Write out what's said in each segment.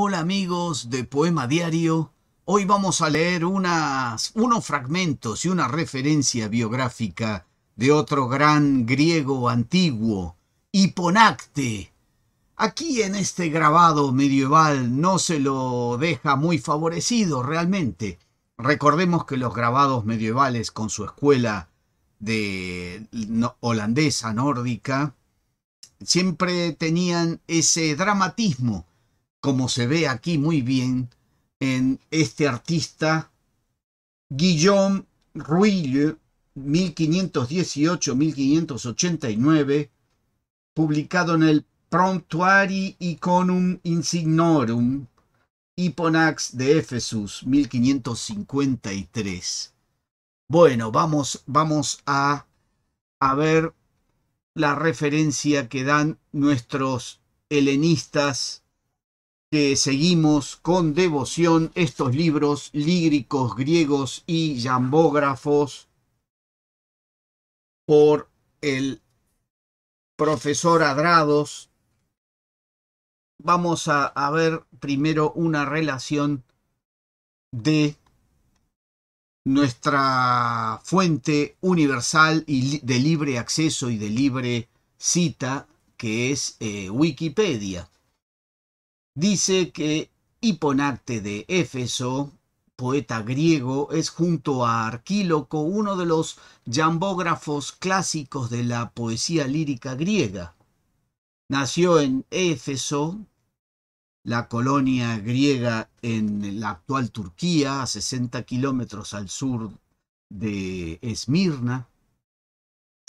Hola amigos de Poema Diario. Hoy vamos a leer unas, unos fragmentos y una referencia biográfica de otro gran griego antiguo, Hiponacte. Aquí en este grabado medieval no se lo deja muy favorecido realmente. Recordemos que los grabados medievales con su escuela de holandesa nórdica siempre tenían ese dramatismo como se ve aquí muy bien en este artista Guillaume Ruille 1518-1589, publicado en el Promptuari Iconum Insignorum Hiponax de Éfesus 1553. Bueno, vamos, vamos a, a ver la referencia que dan nuestros helenistas que seguimos con devoción estos libros líricos griegos y jambógrafos por el profesor Adrados. Vamos a, ver primero una relación de nuestra fuente universal y de libre acceso y de libre cita, que es eh, Wikipedia dice que Hiponacte de Éfeso, poeta griego, es junto a Arquíloco uno de los jambógrafos clásicos de la poesía lírica griega. Nació en Éfeso, la colonia griega en la actual Turquía, a 60 kilómetros al sur de Esmirna,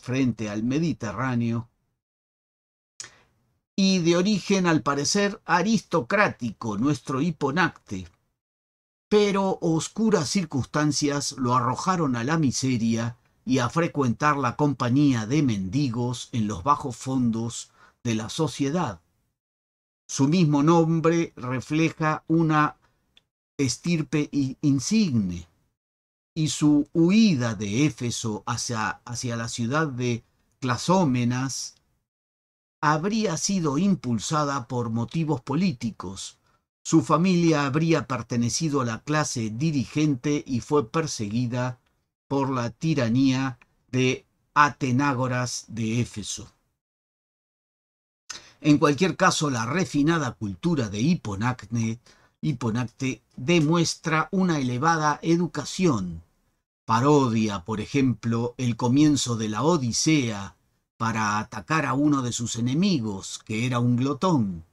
frente al Mediterráneo y de origen al parecer aristocrático, nuestro hiponacte. Pero oscuras circunstancias lo arrojaron a la miseria y a frecuentar la compañía de mendigos en los bajos fondos de la sociedad. Su mismo nombre refleja una estirpe insigne y su huida de Éfeso hacia, hacia la ciudad de Clasómenas habría sido impulsada por motivos políticos. Su familia habría pertenecido a la clase dirigente y fue perseguida por la tiranía de Atenágoras de Éfeso. En cualquier caso, la refinada cultura de Hiponacte, demuestra una elevada educación. Parodia, por ejemplo, el comienzo de la Odisea para atacar a uno de sus enemigos, que era un glotón.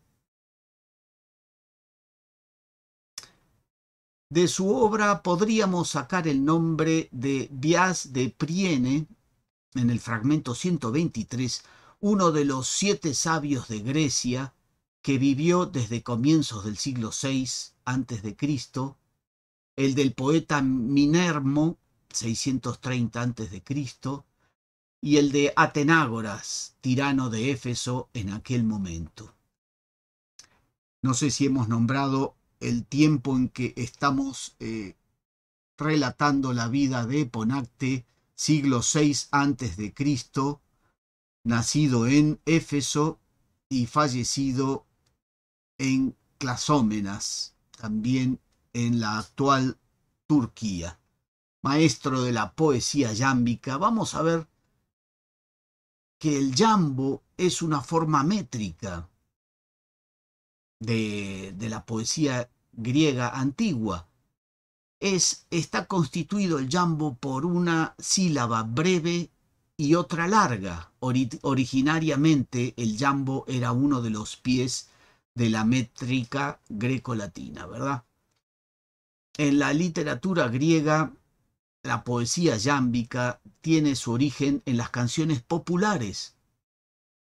De su obra podríamos sacar el nombre de Bias de Priene, en el fragmento 123, uno de los siete sabios de Grecia, que vivió desde comienzos del siglo VI a.C., el del poeta Minermo, 630 a.C., y el de Atenágoras, tirano de Éfeso en aquel momento. No sé si hemos nombrado el tiempo en que estamos eh, relatando la vida de Eponacte, siglo VI antes de Cristo, nacido en Éfeso y fallecido en Clasómenas, también en la actual Turquía. Maestro de la poesía yámbica, vamos a ver que el jambo es una forma métrica de, de la poesía griega antigua. Es, está constituido el jambo por una sílaba breve y otra larga. originariamente el jambo era uno de los pies de la métrica grecolatina, ¿verdad? En la literatura griega la poesía yámbica tiene su origen en las canciones populares,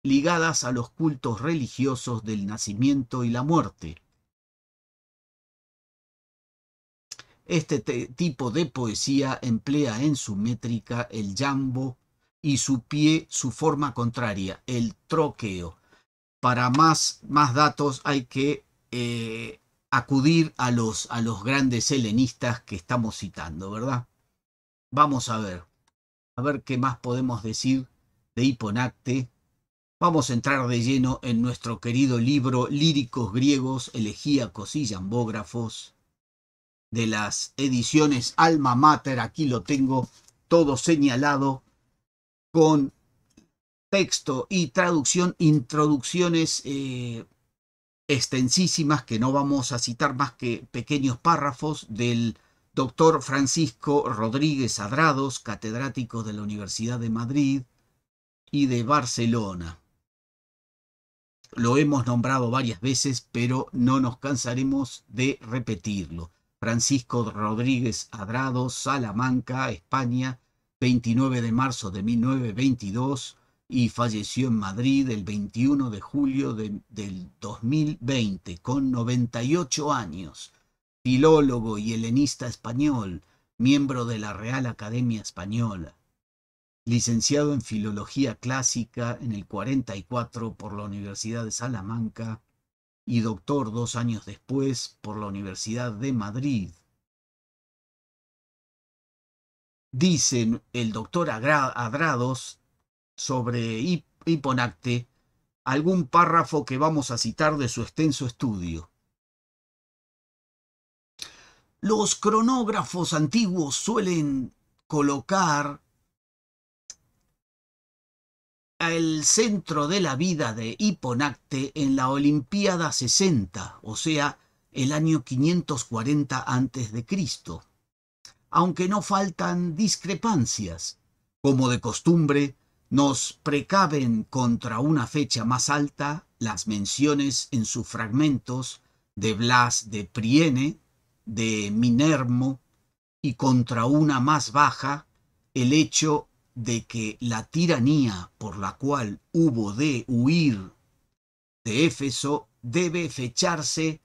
ligadas a los cultos religiosos del nacimiento y la muerte. Este tipo de poesía emplea en su métrica el yambo y su pie su forma contraria, el troqueo. Para más, más datos hay que eh, acudir a los, a los grandes helenistas que estamos citando, ¿verdad? Vamos a ver, a ver qué más podemos decir de Hiponacte. Vamos a entrar de lleno en nuestro querido libro Líricos Griegos, Elegíacos y Jambógrafos, de las ediciones Alma Mater. Aquí lo tengo todo señalado con texto y traducción, introducciones eh, extensísimas que no vamos a citar más que pequeños párrafos del Doctor Francisco Rodríguez Adrados, catedrático de la Universidad de Madrid y de Barcelona. Lo hemos nombrado varias veces, pero no nos cansaremos de repetirlo. Francisco Rodríguez Adrados, Salamanca, España, 29 de marzo de 1922 y falleció en Madrid el 21 de julio de, del 2020 con 98 años filólogo y helenista español, miembro de la Real Academia Española, licenciado en Filología Clásica en el 44 por la Universidad de Salamanca y doctor dos años después por la Universidad de Madrid. Dice el doctor Adrados sobre Hiponacte algún párrafo que vamos a citar de su extenso estudio. Los cronógrafos antiguos suelen colocar el centro de la vida de Hiponacte en la Olimpiada 60, o sea, el año 540 a.C., aunque no faltan discrepancias. Como de costumbre, nos precaven contra una fecha más alta las menciones en sus fragmentos de Blas de Priene, de Minermo y contra una más baja el hecho de que la tiranía por la cual hubo de huir de Éfeso debe fecharse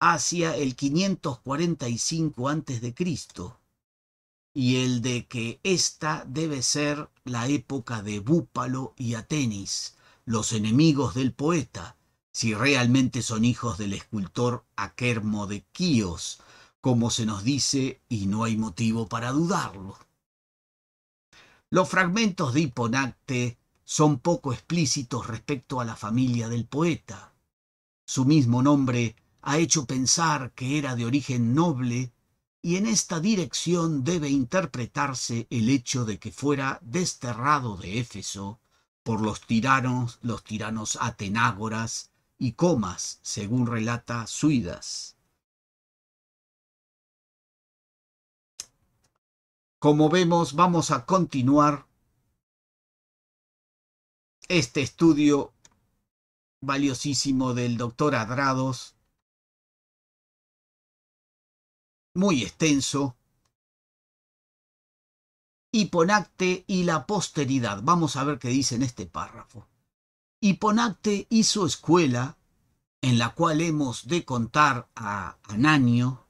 hacia el 545 a.C. y el de que esta debe ser la época de Búpalo y Atenis, los enemigos del poeta, si realmente son hijos del escultor Akermo de Quíos, como se nos dice, y no hay motivo para dudarlo. Los fragmentos de Hiponacte son poco explícitos respecto a la familia del poeta. Su mismo nombre ha hecho pensar que era de origen noble y en esta dirección debe interpretarse el hecho de que fuera desterrado de Éfeso por los tiranos, los tiranos atenágoras y comas, según relata Suidas. Como vemos, vamos a continuar este estudio valiosísimo del doctor Adrados, muy extenso, Hiponacte y la posteridad. Vamos a ver qué dice en este párrafo. Hiponacte su escuela, en la cual hemos de contar a Ananio,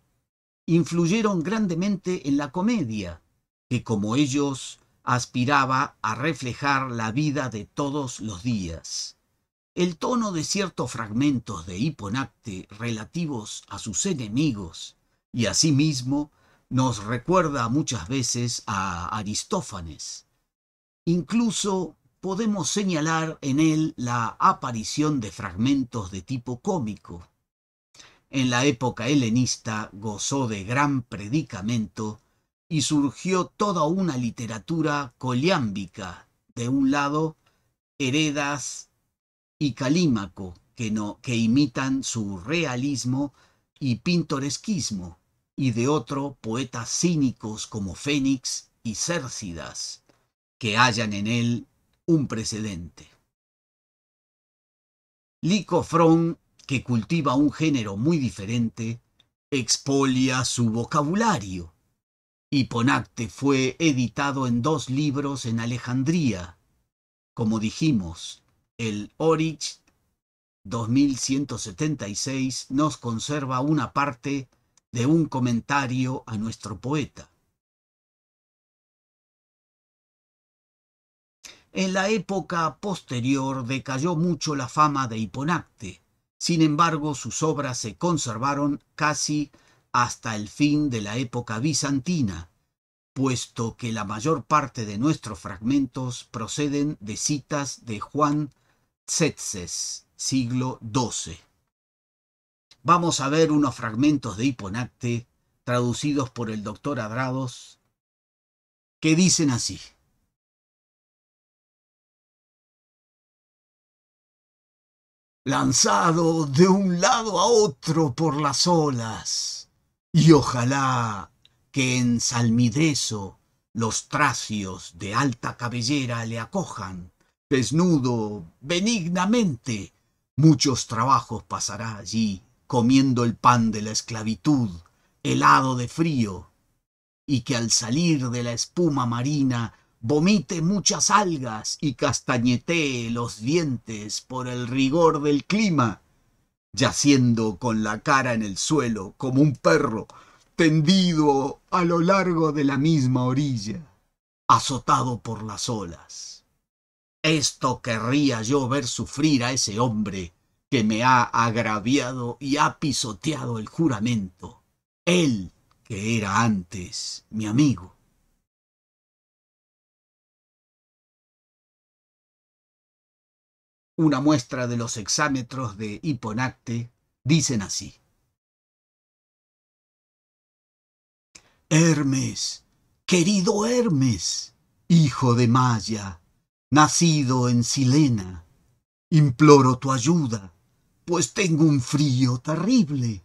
influyeron grandemente en la comedia, que como ellos aspiraba a reflejar la vida de todos los días. El tono de ciertos fragmentos de Hiponacte relativos a sus enemigos y asimismo nos recuerda muchas veces a Aristófanes. Incluso podemos señalar en él la aparición de fragmentos de tipo cómico. En la época helenista gozó de gran predicamento y surgió toda una literatura coliámbica, de un lado, Heredas y Calímaco, que, que imitan su realismo y pintoresquismo, y de otro, poetas cínicos como Fénix y Cércidas, que hallan en él un precedente. Licofrón, que cultiva un género muy diferente, expolia su vocabulario. Hiponacte fue editado en dos libros en Alejandría. Como dijimos, el Orich 2176 nos conserva una parte de un comentario a nuestro poeta. En la época posterior decayó mucho la fama de Hiponacte. Sin embargo, sus obras se conservaron casi hasta el fin de la época bizantina, puesto que la mayor parte de nuestros fragmentos proceden de citas de Juan Tzetzes, siglo XII. Vamos a ver unos fragmentos de Hiponacte traducidos por el doctor Adrados que dicen así. lanzado de un lado a otro por las olas. Y ojalá que en Salmideso los tracios de alta cabellera le acojan, desnudo, benignamente. Muchos trabajos pasará allí, comiendo el pan de la esclavitud, helado de frío, y que al salir de la espuma marina vomite muchas algas y castañetee los dientes por el rigor del clima, yaciendo con la cara en el suelo como un perro tendido a lo largo de la misma orilla, azotado por las olas. Esto querría yo ver sufrir a ese hombre que me ha agraviado y ha pisoteado el juramento, él que era antes mi amigo. una muestra de los exámetros de Hiponacte, dicen así. Hermes, querido Hermes, hijo de Maya, nacido en Silena, imploro tu ayuda, pues tengo un frío terrible.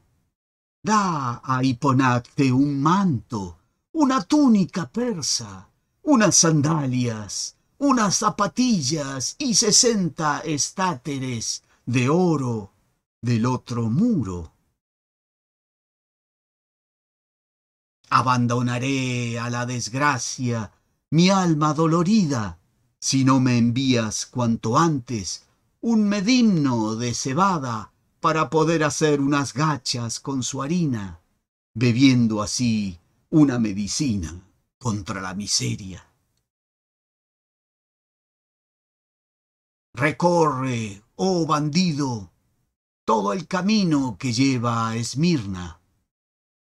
Da a Hiponacte un manto, una túnica persa, unas sandalias, unas zapatillas y sesenta estáteres de oro del otro muro. Abandonaré a la desgracia mi alma dolorida, si no me envías cuanto antes un medimno de cebada para poder hacer unas gachas con su harina, bebiendo así una medicina contra la miseria. Recorre, oh bandido, todo el camino que lleva a Esmirna.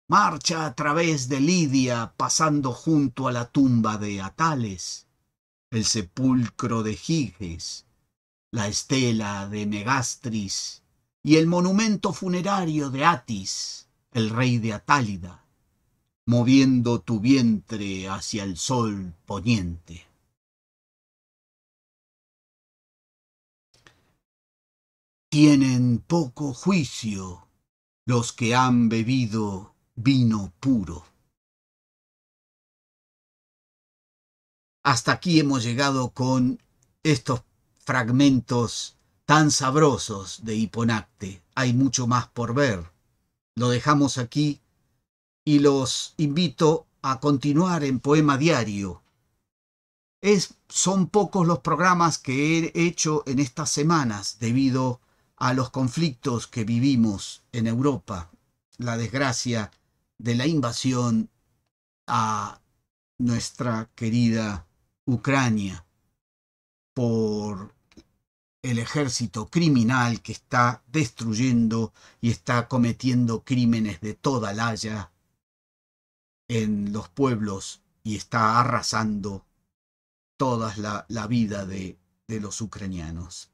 Marcha a través de Lidia pasando junto a la tumba de Atales, el sepulcro de Giges, la estela de Megastris y el monumento funerario de Atis, el rey de Atálida, moviendo tu vientre hacia el sol poniente. tienen poco juicio los que han bebido vino puro. Hasta aquí hemos llegado con estos fragmentos tan sabrosos de Hiponacte. Hay mucho más por ver. Lo dejamos aquí y los invito a continuar en Poema Diario. Es, son pocos los programas que he hecho en estas semanas debido a los conflictos que vivimos en Europa, la desgracia de la invasión a nuestra querida Ucrania por el ejército criminal que está destruyendo y está cometiendo crímenes de toda la haya en los pueblos y está arrasando toda la, la vida de, de los ucranianos.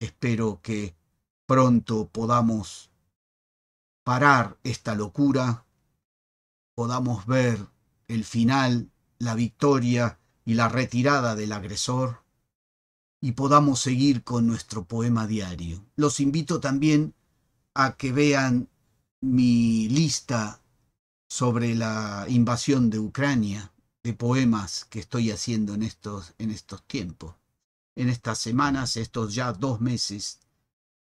Espero que pronto podamos parar esta locura, podamos ver el final, la victoria y la retirada del agresor y podamos seguir con nuestro poema diario. Los invito también a que vean mi lista sobre la invasión de Ucrania de poemas que estoy haciendo en estos, en estos tiempos, en estas semanas, estos ya dos meses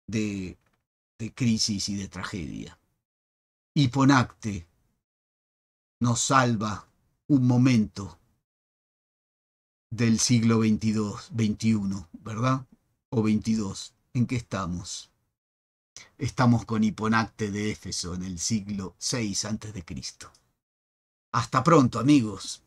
de, crisis y de tragedia. Hiponacte nos salva un momento del siglo XXI, ¿verdad? O XXII. ¿En qué estamos? Estamos con Hiponacte de Éfeso en el siglo VI a.C. Hasta pronto, amigos.